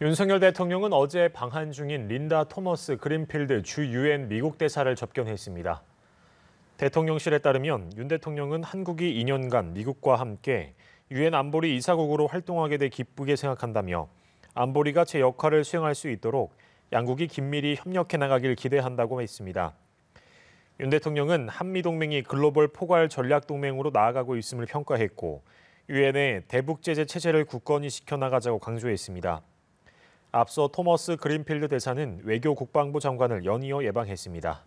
윤석열 대통령은 어제 방한 중인 린다 토머스 그린필드 주 유엔 미국 대사를 접견했습니다. 대통령실에 따르면 윤 대통령은 한국이 2년간 미국과 함께 유엔 안보리 이사국으로 활동하게 돼 기쁘게 생각한다며 안보리가 제 역할을 수행할 수 있도록 양국이 긴밀히 협력해 나가길 기대한다고 했습니다. 윤 대통령은 한미동맹이 글로벌 포괄 전략동맹으로 나아가고 있음을 평가했고 유엔의 대북제재 체제를 굳건히 지켜나가자고 강조했습니다. 앞서 토머스 그린필드 대사는 외교 국방부 장관을 연이어 예방했습니다.